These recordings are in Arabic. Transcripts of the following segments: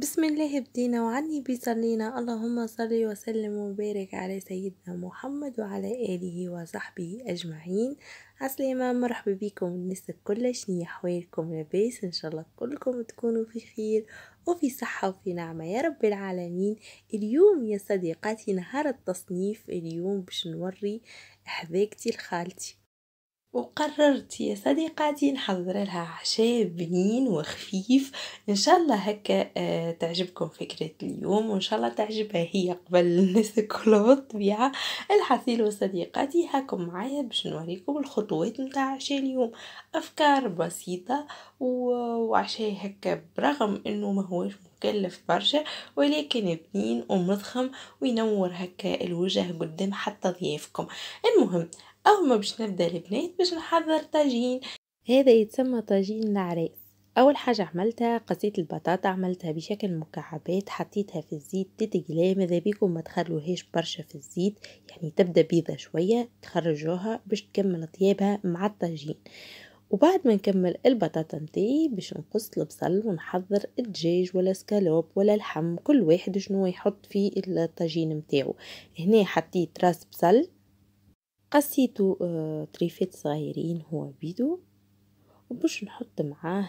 بسم الله بدينا وعني بيصلينا اللهم صل وسلم وبارك على سيدنا محمد وعلى آله وصحبه أجمعين عسلامة مرحبا بكم الناس الكل شني أحوالكم لاباس إن شاء الله كلكم تكونوا في خير وفي صحة وفي نعمة يا رب العالمين اليوم يا صديقاتي نهار التصنيف اليوم باش نوري حذاكتي لخالتي وقررت يا صديقاتي نحضر لها عشاء بنين وخفيف ان شاء الله هكا آه، تعجبكم فكرة اليوم وان شاء الله تعجبها هي قبل الناس الكل بالطبيعة الحصيل وصديقاتي هاكم معايا باش نوريكم الخطوات متاع عشاء اليوم افكار بسيطة وعشاء هكا برغم انه ما هوش مكلف برشا ولكن بنين ومضخم وينور هكا الوجه قدام حتى ضيافكم المهم ما باش نبدا البنات باش نحضر طاجين هذا يتسمى طاجين العراس اول حاجه عملتها قصيت البطاطا عملتها بشكل مكعبات حطيتها في الزيت تتقلى ماذا بيكم ما تخلوهاش برشا في الزيت يعني تبدا بيضه شويه تخرجوها باش تكمل طيابها مع الطاجين وبعد ما نكمل البطاطا نتاعي باش نقص البصل ونحضر الدجاج ولا سكالوب ولا اللحم كل واحد شنو يحط في الطاجين نتاعو هنا حطيت راس بصل قصيتو آه، طريفات صغيرين هو بيدو وباش نحط معاه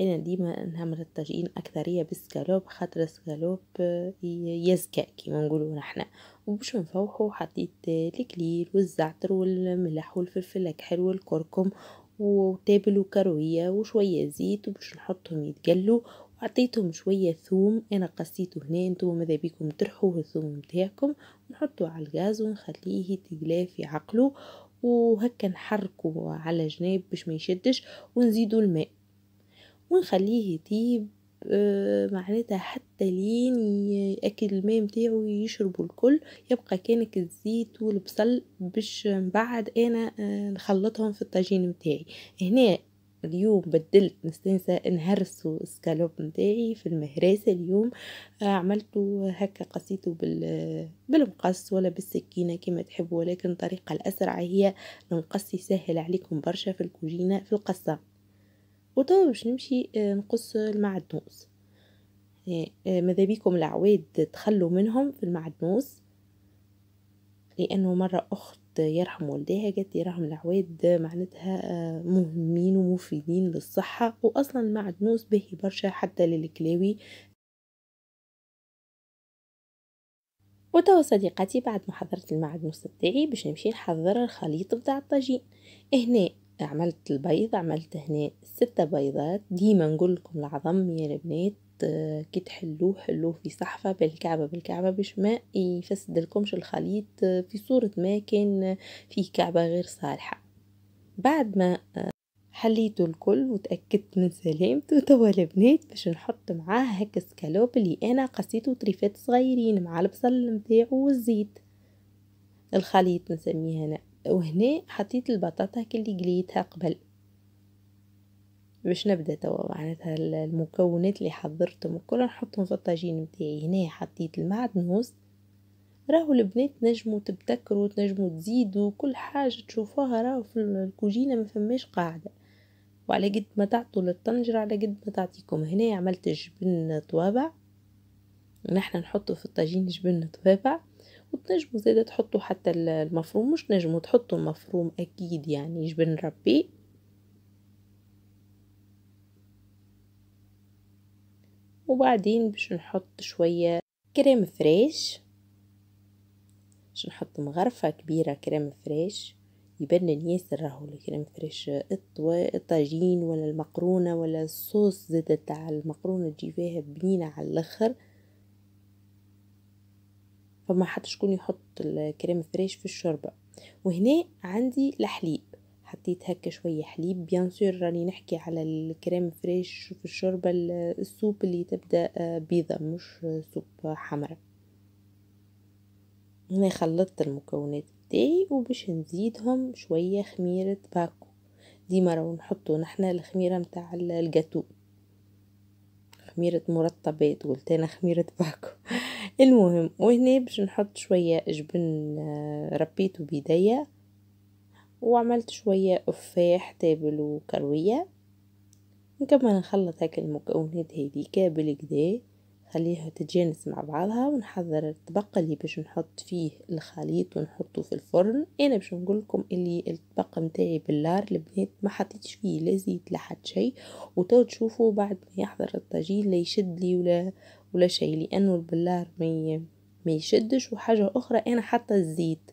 انا ديما نعمل الطاجين اكثريه بالسكالوب خاطر السكالوب آه، يزكى كيما نقولوا نحنا وباش نفوحو حطيت آه، الكليل والزعتر والملح والفلفل الكحل والكركم وتابل وكرويه وشويه زيت وباش نحطهم يتقلوا عطيتهم شوية ثوم أنا قصيته هنا انتم ماذا بيكم ترحوه الثوم متاعكم نحطو على الغاز ونخليه تقلاه في عقله وهكا نحركه على جناب باش ما يشدش ونزيدو الماء ونخليه يطيب آه، معناتها حتى لين ياكل الماء نتاعو يشربوا الكل يبقى كانك الزيت والبصل باش بعد انا آه، نخلطهم في الطاجين نتاعي هنا اليوم بدلت نستنسى نهرسو السكالوب نتاعي في المهراسة اليوم آه، عملته هكا قصيته بالمقص ولا بالسكينة كما تحبوا ولكن الطريقة الأسرع هي المقص يسهل عليكم برشا في الكوجينة في القصة وتوا باش نمشي آه، نقص المعدنوس آه، ماذا بيكم العواد تخلوا منهم في المعدنوس لأنه مرة أخرى يرحم والديها جت يرحم العواد معناتها آه، مهمين ومفيدين للصحة وأصلا المعدنوس به برشا حتى للكلاوي وتوا صديقاتي بعد ما حضرت المعدنوس بتاعي باش نمشي نحضر الخليط بتاع الطاجين هنا عملت البيض عملت هنا ستة بيضات ديما نقول لكم العظم يا البنات كي تحلوه حلوه في صحفة بالكعبة بالكعبة باش ما يفسدلكمش الخليط في صورة ما كان فيه كعبة غير صالحة بعد ما حليت الكل وتأكدت من سلامته توا البنات باش نحط معاه هكا سكالوب اللي انا قصيته طريفات صغيرين مع البصل متاعو والزيت الخليط نسميه انا وهنا حطيت البطاطا اللي قليتها قبل باش نبدا توا معناتها المكونات اللي حضرتهم الكل نحطهم في الطاجين متاعي هنا حطيت المعدنوس راهو البنات نجموا تبتكروا تنجموا تزيدوا كل حاجة تشوفوها راهو في الكوجينة ما فماش قاعدة وعلى قد ما تعطوا للطنجرة على قد ما تعطيكم هنا عملت جبن طوابع ونحنا نحطوا في الطاجين جبن طوابع وتنجموا زادة تحطوا حتى المفروم مش نجموا تحطوا المفروم اكيد يعني جبن ربي وبعدين باش نحط شوية كريم فريش باش نحط مغرفة كبيرة كريم فريش يبنن ياسر راهو الكريم فريش الطاجين ولا المقرونة ولا الصوص زاد تاع المقرونة تجي فيها بنينة على الاخر فما حد شكون يحط الكريم فريش في الشوربة وهنا عندي الحليب حطيت هكا شوية حليب بيان سور راني نحكي على الكريم فريش في الشوربة السوب اللي تبدأ آه، بيضة مش آه، سوب حمرا هنا خلطت المكونات بتاعي وباش نزيدهم شوية خميرة باكو ديما مرة نحطو نحنا الخميرة متاع الجاتو خميرة مرطبات قلت انا خميرة باكو المهم وهنا باش نحط شوية جبن آه، ربيته بيديا وعملت شوية تفاح تابل وكروية نكمل نخلط هاك المكونات هذيك بالكدا خليها تتجانس مع بعضها ونحضر الطبق اللي باش نحط فيه الخليط ونحطه في الفرن انا باش نقول لكم اللي الطبق متاعي باللار البنات ما حطيتش فيه لا زيت لا حتى شيء وتو تشوفوا بعد ما يحضر الطاجين لا يشد لي ولا ولا شيء لانه البلار ما ما يشدش وحاجه اخرى انا حاطه الزيت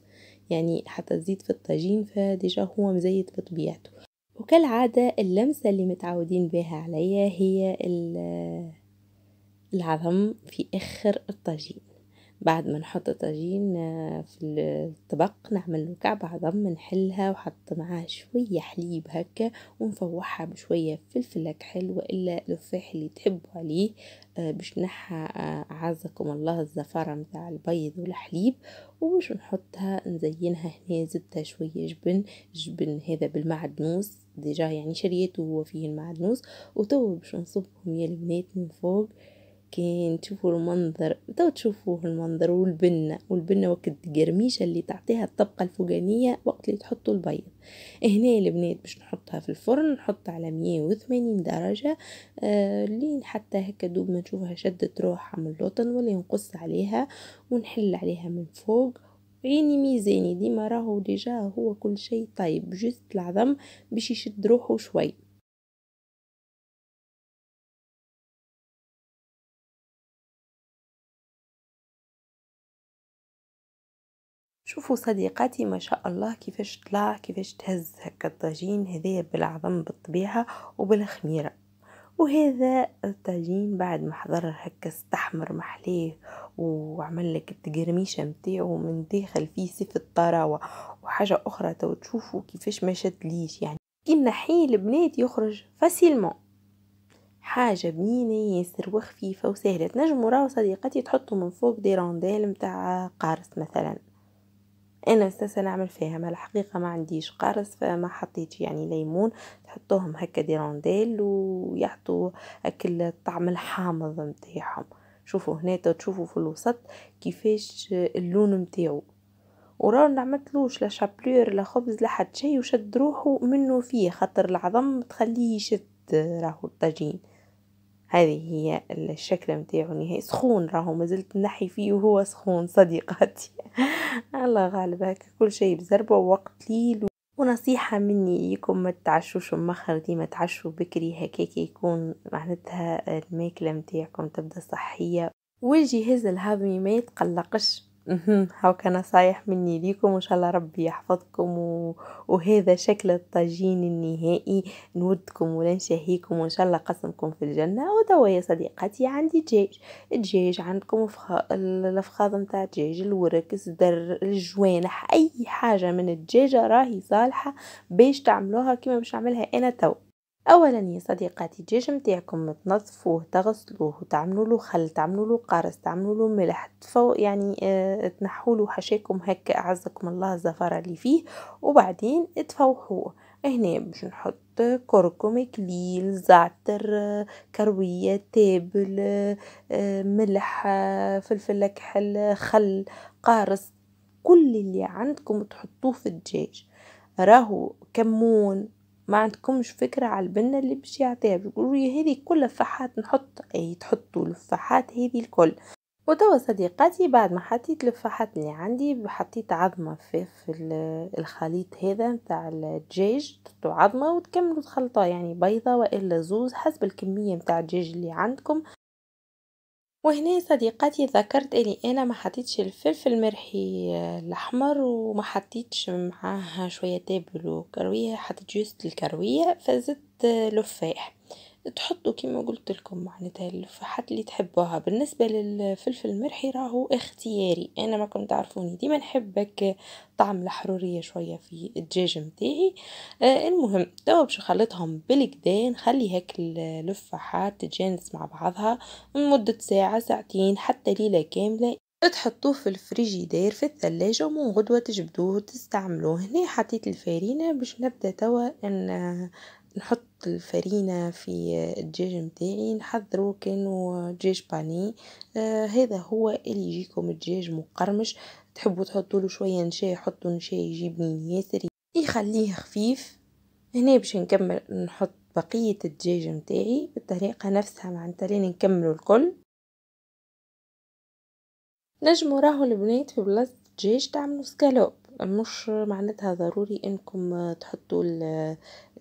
يعني حتى تزيد في الطاجين فديجا هو مزيت بطبيعته وكالعادة اللمسة اللي متعودين بها عليا هي العظم في آخر الطاجين بعد ما نحط الطاجين آه، في الطبق نعمل مكعب كعبة عظم نحلها وحط معاها شوية حليب هكا ونفوحها بشوية فلفل كحل وإلا لفاح اللي تحبوا عليه آه، باش نحى آه، أعزكم الله الزفارة متاع البيض والحليب وباش نحطها نزينها هنا زدتها شوية جبن جبن هذا بالمعدنوس ديجا يعني شريته هو فيه المعدنوس وتوا باش نصبهم يا البنات من فوق كاين تشوفوا المنظر تو تشوفوه المنظر والبنه والبنه وقت القرميشه اللي تعطيها الطبقه الفوقانيه وقت اللي تحطوا البيض هنا البنات باش نحطها في الفرن نحط على 180 درجه آه لين حتى هكا دوب ما نشوفها شدت روحها من اللوطن ولا نقص عليها ونحل عليها من فوق عيني ميزاني ديما راهو ديجا هو كل شيء طيب جست العظم باش يشد روحه شوي شوفوا صديقاتي ما شاء الله كيفاش طلع كيفاش تهز هكا الطاجين هذايا بالعظم بالطبيعة وبالخميرة وهذا الطاجين بعد ما حضر هكا استحمر محليه وعمل لك التقرميشه نتاعو من داخل فيه سيف الطراوه وحاجه اخرى تو تشوفوا كيفاش ما ليش يعني كي نحيه البنات يخرج فاسيلمون حاجة بنينة ياسر وخفيفة وسهلة تنجمو راو صديقتي تحطو من فوق دي رونديل متاع قارص مثلا انا اساسا نعمل فيها ما الحقيقه ما عنديش قرص فما حطيت يعني ليمون تحطوهم هكا دي رونديل ويعطوا اكل الطعم الحامض نتاعهم شوفوا هنا تشوفوا في الوسط كيفاش اللون نتاعو وراه نعملتلوش لا شابلور لا خبز لا حد شيء وشد روحه منه فيه خاطر العظم تخليه يشد راهو الطاجين هذه هي الشكل متاعو نهائي سخون راهو مازلت نحي فيه وهو سخون صديقاتي الله غالب هكا كل شيء بزربه ووقت قليل ونصيحة مني ليكم ما تعشوش مخر ديما تعشوا بكري هكاك يكون معناتها الماكلة متاعكم تبدا صحية والجهاز الهضمي ما يتقلقش هاو كان نصايح مني ليكم وان شاء الله ربي يحفظكم و... وهذا شكل الطاجين النهائي نودكم ولنشهيكم وان شاء الله قسمكم في الجنه ودوا يا صديقاتي عندي دجاج الدجاج عندكم فخ... الافخاذ نتاع الدجاج الورك الزدر الجوانح اي حاجه من الدجاجه راهي صالحه باش تعملوها كيما باش نعملها انا تو اولا يا صديقاتي الدجاج نتاعكم تنظفوه تغسلوه تعملوا له خل تعملوا له قرص تعملوا له ملح تفو يعني اه تنحوا له حشاكم هكا اعزكم الله الزفره اللي فيه وبعدين تفوحوه هنا باش نحط كركم كليل زعتر كروية تابل آه، ملح فلفل اكحل خل قارص كل اللي عندكم تحطوه في الدجاج راهو كمون ما عندكمش فكرة على البنة اللي باش يعطيها بيقولوا لي هذه كل الفحات نحط اي تحطوا الفحات هذه الكل وتوا صديقاتي بعد ما حطيت الفحات اللي عندي حطيت عظمة في, في الخليط هذا نتاع الدجاج تحطوا عظمة وتكملوا تخلطوها يعني بيضة وإلا زوز حسب الكمية نتاع الدجاج اللي عندكم وهنا صديقاتي تذكرت أني أنا محطيتش الفلفل المرحي آه، الأحمر, حطيتش معاه شوية تابلو كرويه حطيت جوست الكروية, فزدت آه، لفاح. تحطوا كيما قلت لكم معناتها الفحات اللي تحبوها بالنسبه للفلفل المرحي راهو اختياري انا ما كنت تعرفوني ديما نحبك طعم الحروريه شويه في الدجاج نتاعي آه المهم توا باش نخلطهم بالكدا نخلي هيك الفحات تتجانس مع بعضها لمده ساعه ساعتين حتى ليله كامله تحطوه في الفريجيدير في الثلاجة ومن غدوة تجبدوه تستعملوه هنا حطيت الفارينة باش نبدا توا ان نحط الفرينة في الدجاج متاعي نحضرو كانو دجاج باني آه هذا هو اللي يجيكم الدجاج مقرمش تحبوا تحطوا شويه نشا حطوا نشا يجي بنين ياسر يخليه خفيف هنا باش نكمل نحط بقيه الدجاج متاعي بالطريقه نفسها معناتها لين نكملوا الكل نجمو راهو البنات في بلاصه الدجاج تعملوا سكالوب مش معناتها ضروري انكم تحطوا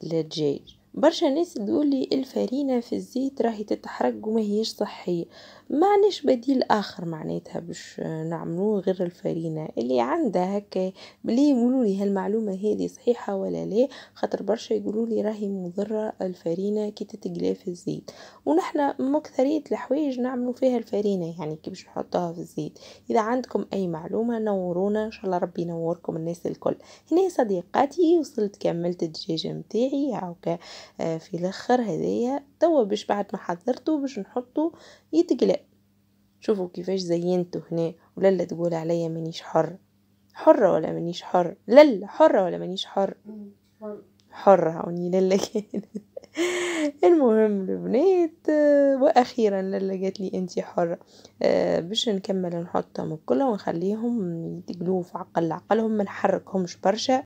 الدجاج برشا ناس تقولي الفرينة في الزيت راهي تتحرق وما هيش صحية معناش بديل اخر معناتها باش نعملوه غير الفرينة اللي عندها هكا بلي يقولولي هالمعلومة هذه صحيحة ولا لا خاطر برشا يقولولي راهي مضرة الفرينة كي تتقلى في الزيت ونحنا مكثرية الحوايج نعملو فيها الفرينة يعني كي باش نحطها في الزيت اذا عندكم اي معلومة نورونا ان شاء الله ربي ينوركم الناس الكل هنا صديقاتي وصلت كملت الدجاجة متاعي هاوكا آه، في الاخر هدايا توا باش بعد ما حضرته باش نحطه يتقلى شوفوا كيفاش زينته هنا وللا تقول عليا مانيش حر حرة ولا مانيش حر للا حرة ولا مانيش حر حرة هوني للا المهم البنات آه، واخيرا للا قالت لي انت حره آه، باش نكمل نحطهم كلهم ونخليهم يتقلوا في عقل عقلهم ما نحركهمش برشا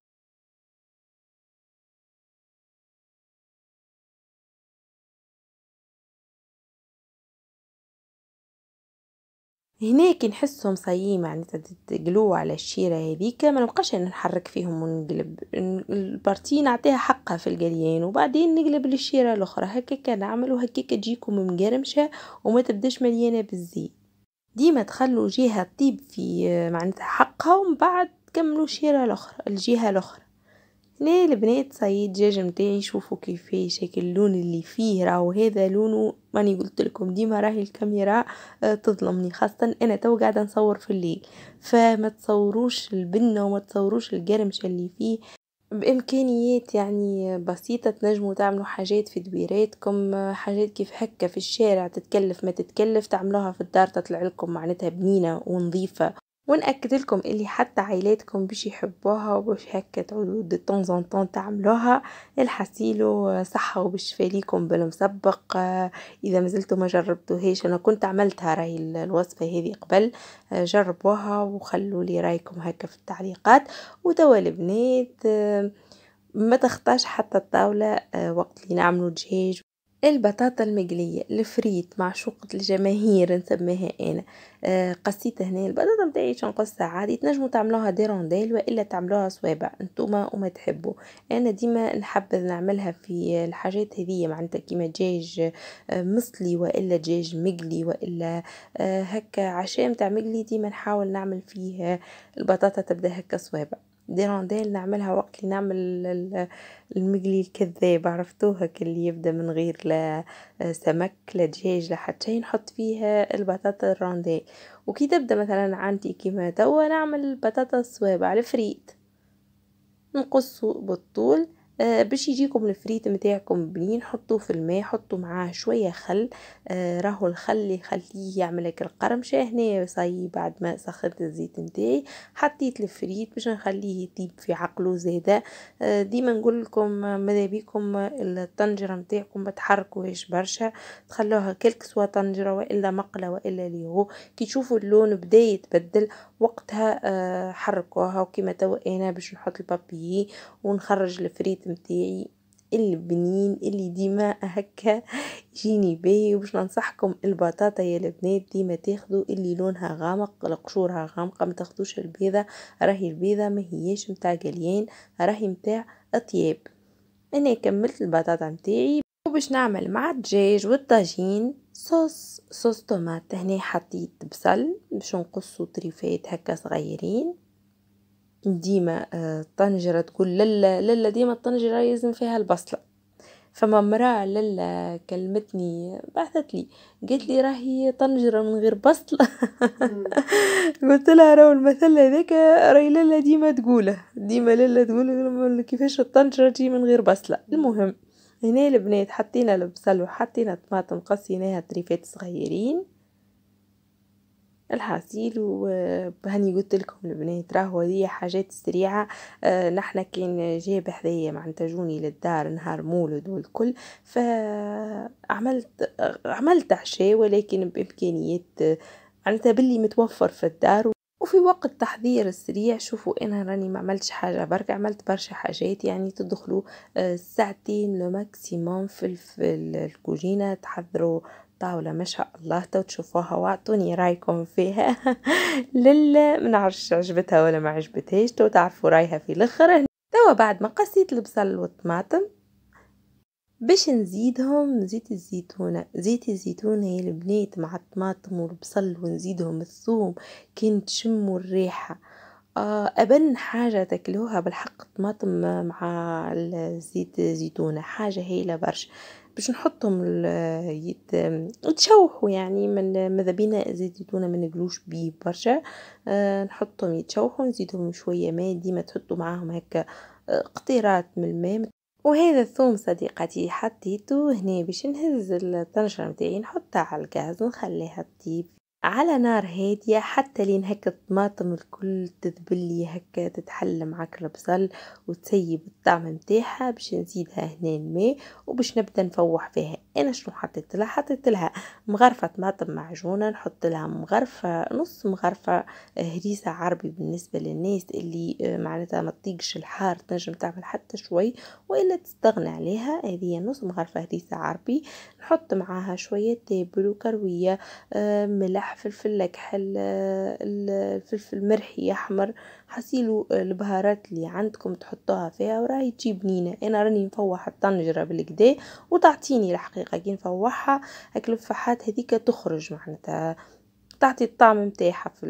هناك نحسهم صايي معناتها تقلو على الشيره هذيك ما نبقاش نحرك فيهم ونقلب البارتي نعطيها حقها في القليان وبعدين نقلب للشيره الاخرى هكاك نعمل وهكاك تجيكم مقرمشه وما تبداش مليانه بالزيت ديما تخلوا جهه طيب في معناتها حقها ومن بعد تكملوا الشيره الاخرى الجهه الاخرى ليه البنات صيد دجاج متاعي شوفوا كيفاش شكل اللون اللي فيه راهو هذا لونه ماني قلت لكم ديما راهي الكاميرا آه، تظلمني خاصه انا تو قاعده نصور في الليل فما تصوروش البنه وما تصوروش القرمشه اللي فيه بامكانيات يعني بسيطه تنجموا تعملوا حاجات في دويراتكم آه، حاجات كيف هكا في الشارع تتكلف ما تتكلف تعملوها في الدار تطلع لكم معناتها بنينه ونظيفه ونأكد لكم اللي حتى عائلاتكم باش يحبوها وباش هكا تعودوا دي طون طون تعملوها الحسيلو صحة وبالشفا ليكم بالمسبق آه، اذا مازلتوا ما جربتوهاش انا كنت عملتها راهي الوصفة هذه قبل آه، جربوها وخلوا لي رايكم هكا في التعليقات وتوا البنات آه، ما تخطاش حتى الطاولة وقت اللي نعملوا دجاج البطاطا المقلية الفريت معشوقة الجماهير نسميها أنا آه، قصيت هنا البطاطا متاعي شنقصها عادي تنجموا تعملوها دي رونديل وإلا تعملوها صوابع انتوما وما تحبوا أنا ديما نحبذ نعملها في الحاجات هذية معناتها كيما دجاج آه، مصلي وإلا دجاج مقلي وإلا آه، هكا عشاء متاع مقلي ديما نحاول نعمل فيه البطاطا تبدا هكا صوابع ديرنديل نعملها وقت اللي نعمل المقلي الكذاب عرفتوه هك اللي يبدا من غير لا آه، سمك لا دجاج لا حتى نحط فيها البطاطا الرونديل وكي تبدا مثلا عندي كيما توا نعمل البطاطا الصوابع الفريت نقصه بالطول آه، باش يجيكم الفريت متاعكم بنين حطوه في الماء حطوا معاه شويه خل آه، راهو الخل يخليه لك القرمشه هنا صاي بعد ما سخنت الزيت نتاعي حطيت الفريت باش نخليه يطيب في عقله زيدا آه، ديما نقول لكم ماذا بيكم الطنجره نتاعكم ما تحركوهاش برشا تخلوها كلك سوا طنجره والا مقله والا ليغو كي تشوفوا اللون بدا يتبدل وقتها آه، حركوها وكيما توا انا باش نحط البابيي ونخرج الفريت متاعي البنين اللي ديما هكا يجيني باهي وباش ننصحكم البطاطا يا البنات ديما تاخذوا اللي لونها غامق قشورها غامقه ما تاخذوش البيضه راهي البيضه ما هيش نتاع قليان راهي نتاع اطياب انا كملت البطاطا نتاعي وباش نعمل مع الدجاج والطاجين صوص صوص طوماط هنا حطيت بصل باش نقصو طريفات هكا صغيرين ديما الطنجرة آه، تقول للا للا ديما الطنجرة يلزم فيها البصلة فما مرأة للا كلمتني بعثت لي قالت لي راهي طنجرة من غير بصلة قلت لها راهو المثل هذاك راهي للا ديما تقوله ديما للا تقول كيفاش الطنجرة تجي من غير بصلة المهم هنا البنات حطينا البصل وحطينا طماطم قصيناها طريفات صغيرين الحصيل وهني قلت لكم البنات راهو هذه حاجات سريعه آه نحنا كان جايب حذايا معناتها جوني للدار نهار مولد والكل فعملت عملت عشاء ولكن بامكانيات معناتها باللي متوفر في الدار وفي وقت التحضير السريع شوفوا انا راني ما عملتش حاجه برك عملت برشا حاجات يعني تدخلوا آه، ساعتين لو ماكسيموم في الكوجينه تحضروا طاولة ما شاء الله تو تشوفوها واعطوني رايكم فيها ما منعرفش عجبتها ولا ما عجبتهاش تو تعرفوا رايها في الاخر توا بعد ما قصيت البصل والطماطم باش نزيدهم زيت الزيتونة زيت الزيتون يا البنات مع الطماطم والبصل ونزيدهم الثوم كي تشموا الريحه آه، ابن حاجه تاكلوها بالحق طماطم مع الزيت الزيتونة حاجه هايله برشا باش نحطهم يتشوحوا يعني من ماذا بينا زيت زيتونه ما نقلوش بيه برشا آه، نحطهم يتشوحوا نزيدهم شويه ماء ديما تحطوا معاهم هكا آه، قطيرات من الماء وهذا الثوم صديقتي حطيته هنا باش نهز الطنجره نتاعي نحطها على الغاز ونخليها تطيب على نار هادية حتى لين هكا الطماطم الكل تذبلي هكا تتحل معاك البصل وتسيب الطعم نتاعها باش نزيدها هنا الماء وباش نبدا نفوح فيها انا شنو حطيت لها حطيت لها مغرفة طماطم معجونة نحط لها مغرفة نص مغرفة هريسة عربي بالنسبة للناس اللي آه، معناتها ما تطيقش الحار تنجم تعمل حتى شوي والا تستغنى عليها هذه نص مغرفة هريسة عربي نحط معاها شوية تابل وكروية آه، ملح صح فلفل اكحل الفلفل المرحي احمر حسيلو آه، البهارات اللي عندكم تحطوها فيها وراهي تجي بنينه انا راني نفوح الطنجره بالكدا وتعطيني الحقيقه كي نفوحها هاك الفحات هذيك تخرج معناتها تعطي الطعم نتاعها في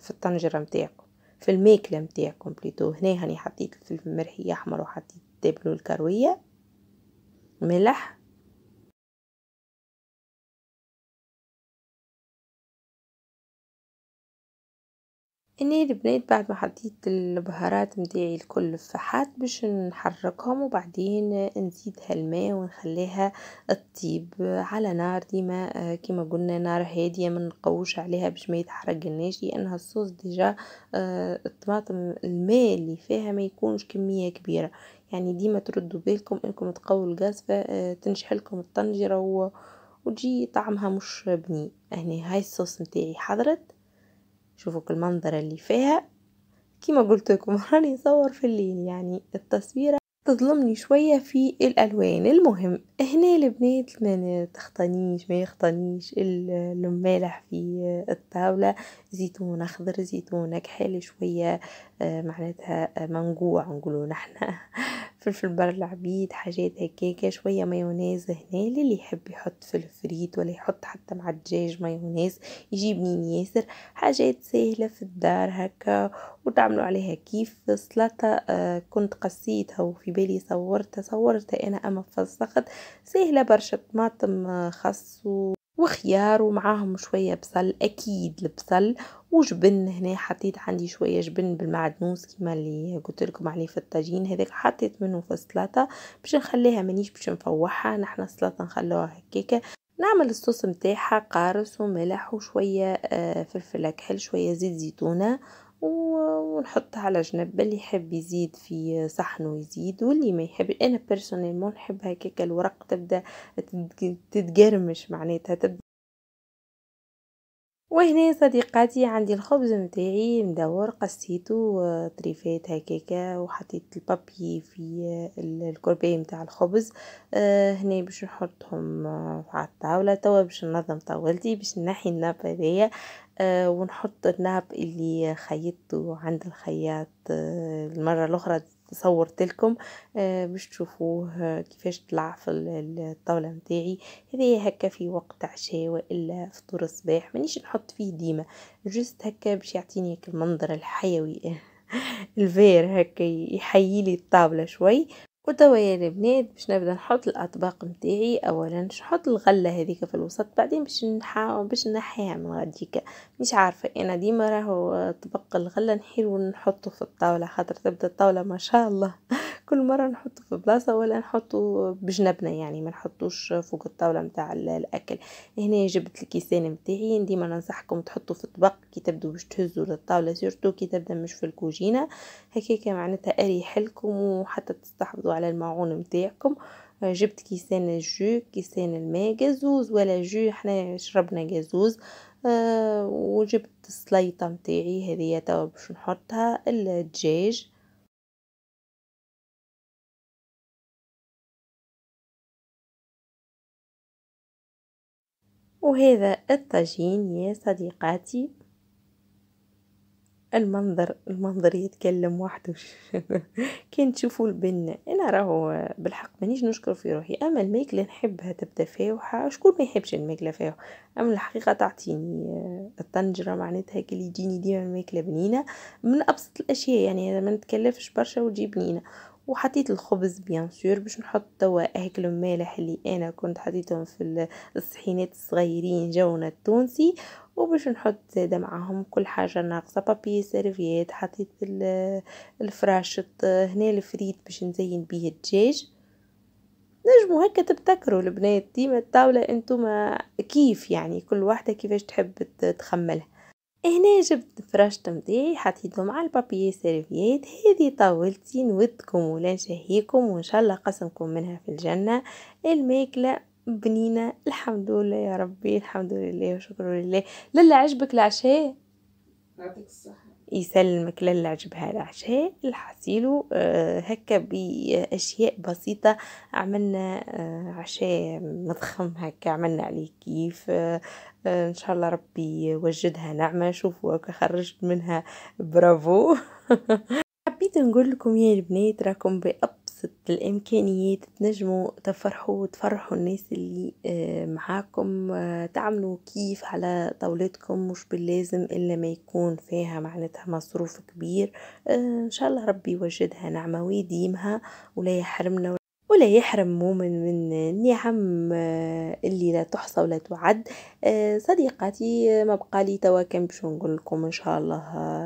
في الطنجره نتاعكم في الماكله نتاعكم بليتو هنا هاني حطيت الفلفل المرحي احمر وحطيت دبلو الكرويه ملح اني البنات بعد ما حطيت البهارات متاعي الكل فحات باش نحركهم وبعدين نزيدها الماء ونخليها تطيب على نار ديما آه، كيما قلنا نار هاديه ما نقوش عليها باش ما يتحرقناش لانها الصوص ديجا آه، الطماطم الماء اللي فيها ما يكونش كميه كبيره يعني ديما تردوا بالكم انكم تقووا الغاز آه، تنشح لكم الطنجره وتجي طعمها مش بنين يعني هاي الصوص متاعي حضرت شوفوا المنظرة اللي فيها كما قلت لكم راني نصور في الليل يعني التصويرة تظلمني شوية في الألوان المهم هنا البنات ما تخطنيش ما يخطنيش المالح في الطاولة زيتون أخضر زيتون كحل شوية آه، معناتها آه، منقوع نقولوا نحنا فلفل بر العبيد حاجات هكاكا شويه مايونيز هنا للي يحب يحط في الفريت ولا يحط حتى مع الدجاج مايونيز يجيب منين ياسر حاجات سهله في الدار هكا وتعملوا عليها كيف سلطه آه كنت قصيتها وفي بالي صورتها صورتها انا اما فسخت سهله برشا طماطم آه، خس وخيار ومعاهم شويه بصل اكيد البصل وجبن هنا حطيت عندي شويه جبن بالمعدنوس كما اللي قلت لكم عليه في الطاجين هذاك حطيت منه في السلطه باش نخليها مانيش باش نفوحها نحنا السلطه نخلوها هكاكا نعمل الصوص متاعها قارص وملح وشويه آه، فلفل اكحل شويه زيت زيتونه ونحطها على جنب اللي يحب يزيد في صحنه يزيد واللي ما يحب انا بيرسونيلمون نحب هكاك الورق تبدا تتقرمش معناتها تبدا وهنا صديقاتي عندي الخبز متاعي مدور قصيته آه، طريفات هكاكا وحطيت البابي في آه، الكرباية متاع الخبز آه، هنا باش نحطهم على الطاوله توا باش ننظم طاولتي باش نحي الناب هذايا ونحط الناب اللي خيطته عند الخياط المره الاخرى صورت لكم آه، باش تشوفوه آه، كيفاش طلع في الطاوله نتاعي هذه هكا في وقت عشاء والا فطور الصباح مانيش نحط فيه ديما جست هكا باش يعطيني هكا المنظر الحيوي الفير هكا يحيي لي الطاوله شوي والدواير البنات باش نبدا نحط الاطباق نتاعي اولا باش نحط الغله هذيك في الوسط بعدين باش نحاول باش نحيها من غديك مش عارفه انا ديما راهو طبق الغله نحيل ونحطه في الطاوله خاطر تبدا الطاوله ما شاء الله كل مره نحطه في بلاصه ولا نحطه بجنبنا يعني ما نحطوش فوق الطاوله نتاع الاكل هنا جبت الكيسان نتاعي ديما ننصحكم تحطوا في الطبق كي تبداو باش تهزوا للطاوله سورتو كي تبدا مش في الكوجينه هكاك معناتها اريحلكم وحتى تستحفظوا على الماعون نتاعكم آه، جبت كيسان الجو كيسان الماء جازوز ولا جو احنا شربنا جازوز آه وجبت السليطة نتاعي هذه توا باش نحطها الدجاج وهذا الطاجين يا صديقاتي المنظر المنظر يتكلم وحده كي نشوفوا البن انا راهو بالحق مانيش نشكر في روحي اما الماكله نحبها تبدا فيها شكون ما يحبش الماكله فيها اما الحقيقه تعطيني آه، الطنجره معناتها كي يجيني ديما الماكله بنينه من ابسط الاشياء يعني ما نتكلفش برشا وتجي بنينه وحطيت الخبز بيان سور باش نحط توا هاك المالح اللي انا كنت حطيتهم في الصحينات الصغيرين جونا التونسي وباش نحط زاده معاهم كل حاجة ناقصة بابي سيرفيات حطيت الفراشط هنا الفريت باش نزين بيه الدجاج نجمو هكا تبتكروا البنات ديما الطاولة انتم كيف يعني كل واحدة كيفاش تحب تخملها هنا جبت فراش متاعي حطيته مع البابيي سيرفيات هذه طاولتي نودكم ولا نشهيكم وان شاء الله قسمكم منها في الجنة الماكلة بنينة الحمد لله يا ربي الحمد لله وشكر لله للا عجبك العشاء يعطيك الصحة يسلمك للا عجبها العشاء الحصيلو آه، هكا بأشياء بسيطة عملنا آه، عشاء مضخم هكا عملنا عليه كيف آه، ان شاء الله ربي وجدها نعمة شوفوا خرجت منها برافو حبيت نقول لكم يا البنات راكم بأب بحسب الامكانيات تنجموا تفرحوا وتفرحوا الناس اللي آه، معاكم آه، تعملوا كيف على طاولتكم مش باللازم الا ما يكون فيها معناتها مصروف كبير آه، ان شاء الله ربي يوجدها نعمه ويديمها ولا يحرمنا ولا يحرم مؤمن من النعم آه، اللي لا تحصى ولا تعد آه، صديقاتي آه، ما لي توا كان باش نقول لكم ان شاء الله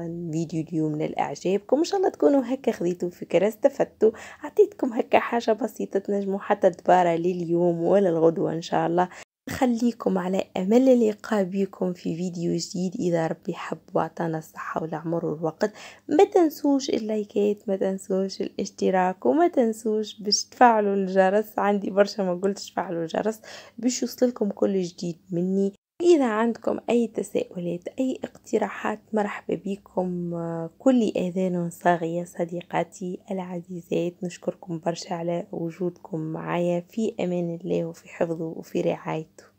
الفيديو اليوم نال اعجابكم ان شاء الله تكونوا هكا خذيتوا فكره استفدتوا عطيتكم هكا حاجه بسيطه تنجموا حتى تبارى لليوم ولا الغدوه ان شاء الله نخليكم على أمل اللقاء بكم في فيديو جديد إذا ربي حب وعطانا الصحة والعمر والوقت ما تنسوش اللايكات ما تنسوش الاشتراك وما تنسوش باش تفعلوا الجرس عندي برشا ما قلتش فعلوا الجرس باش يوصلكم كل جديد مني إذا عندكم أي تساؤلات أي اقتراحات مرحبا بكم آه، كل آذان صاغية صديقاتي العزيزات نشكركم برشا على وجودكم معايا في أمان الله وفي حفظه وفي رعايته